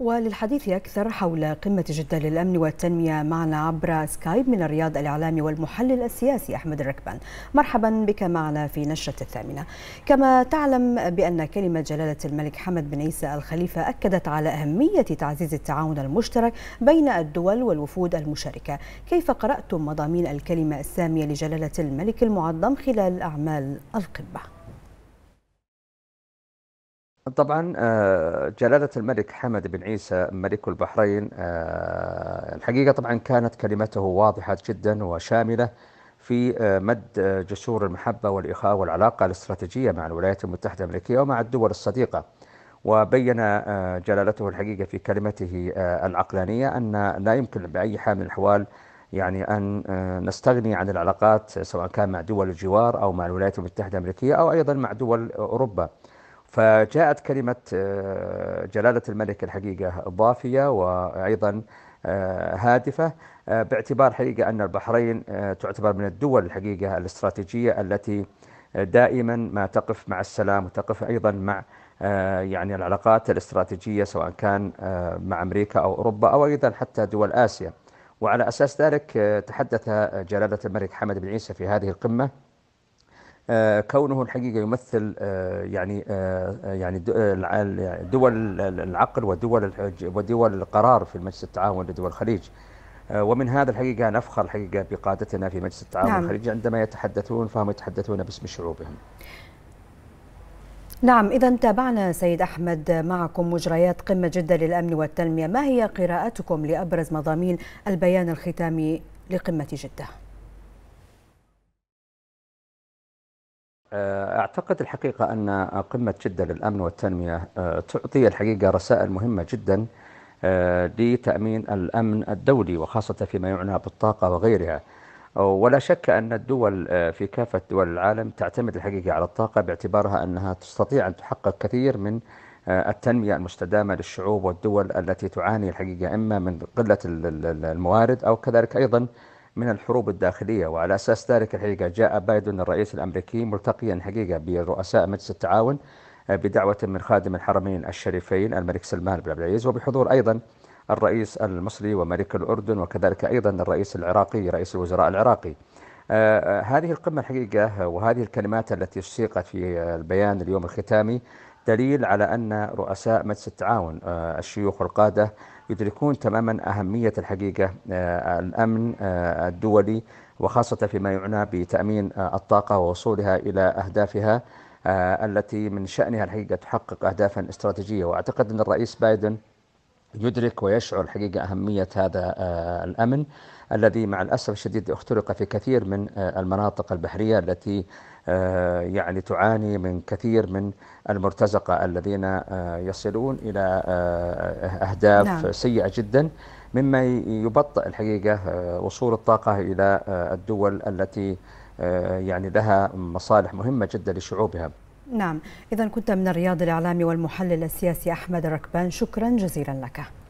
وللحديث أكثر حول قمة جدة للأمن والتنمية معنا عبر سكايب من الرياض الإعلامي والمحلل السياسي أحمد الركبان مرحبا بك معنا في نشرة الثامنة كما تعلم بأن كلمة جلالة الملك حمد بن عيسى الخليفة أكدت على أهمية تعزيز التعاون المشترك بين الدول والوفود المشاركة كيف قرأتم مضامين الكلمة السامية لجلالة الملك المعظم خلال أعمال القمة؟ طبعا آه، جلالة الملك حمد بن عيسى ملك البحرين آه، الحقيقة طبعا كانت كلمته واضحة جدا وشاملة في آه، مد جسور المحبة والإخاء والعلاقة الاستراتيجية مع الولايات المتحدة الأمريكية ومع الدول الصديقة وبين جلالته الحقيقة في كلمته العقلانية أن لا يمكن بأي حال من الأحوال يعني أن نستغني عن العلاقات سواء كان مع دول الجوار أو مع الولايات المتحدة الأمريكية أو أيضا مع دول أوروبا فجاءت كلمة آه، جلالة الملك الحقيقة ضافية وأيضا آه، هادفة آه، باعتبار حقيقة أن البحرين تعتبر من الدول الحقيقة الاستراتيجية التي دائما ما تقف مع السلام وتقف أيضا مع يعني العلاقات الاستراتيجية سواء كان مع أمريكا أو أوروبا أو أيضا حتى دول آسيا وعلى أساس ذلك تحدث جلالة الملك حمد بن عيسى في هذه القمة آه، كونه الحقيقه يمثل آه، يعني آه، يعني, يعني دول العقل ودول ودول القرار في مجلس التعاون لدول الخليج ومن هذا الحقيقه نفخر الحقيقه بقادتنا في مجلس التعاون نعم. الخليجي عندما يتحدثون فهم يتحدثون باسم شعوبهم. نعم إذا تابعنا سيد أحمد معكم مجريات قمة جدة للأمن والتنمية ما هي قراءتكم لأبرز مضامين البيان الختامي لقمة جدة؟ آه، أعتقد الحقيقة أن قمة جدة للأمن والتنمية آه، تعطي الحقيقة رسائل مهمة جدا آه، لتأمين الأمن الدولي وخاصة فيما يعنى بالطاقة وغيرها ولا شك أن الدول في كافة دول العالم تعتمد الحقيقة على الطاقة باعتبارها أنها تستطيع أن تحقق كثير من التنمية المستدامة للشعوب والدول التي تعاني الحقيقة إما من قلة الموارد أو كذلك أيضا من الحروب الداخلية وعلى أساس ذلك الحقيقة جاء بايدن الرئيس الأمريكي ملتقيا حقيقة برؤساء مجلس التعاون آه، بدعوة من خادم الحرمين الشريفين الملك سلمان بن عبد العزيز وبحضور أيضا الرئيس المصري وملك الأردن وكذلك أيضا الرئيس العراقي رئيس الوزراء العراقي آه، آه، هذه القمة الحقيقة وهذه الكلمات التي سيقت في البيان اليوم الختامي دليل على أن رؤساء مجلس التعاون آه، الشيوخ والقادة يدركون تماما أهمية الحقيقة آه، الأمن آه، الدولي وخاصة فيما يعنى بتأمين الطاقة ووصولها إلى أهدافها التي من شأنها الحقيقة تحقق أهدافا استراتيجية وأعتقد أن الرئيس بايدن يدرك ويشعر الحقيقة أهمية هذا آه، الأمن الذي مع الأسف الشديد اخترق في كثير من آه، المناطق البحرية التي آه، يعني تعاني من كثير من المرتزقة الذين يصلون إلى أهداف نعم. سيئة جدا مما يبطئ الحقيقة وصول الطاقة إلى الدول التي يعني لها مصالح مهمة جدا لشعوبها نعم إذا كنت من الرياض الإعلامي والمحلل السياسي أحمد ركبان شكرا جزيلا لك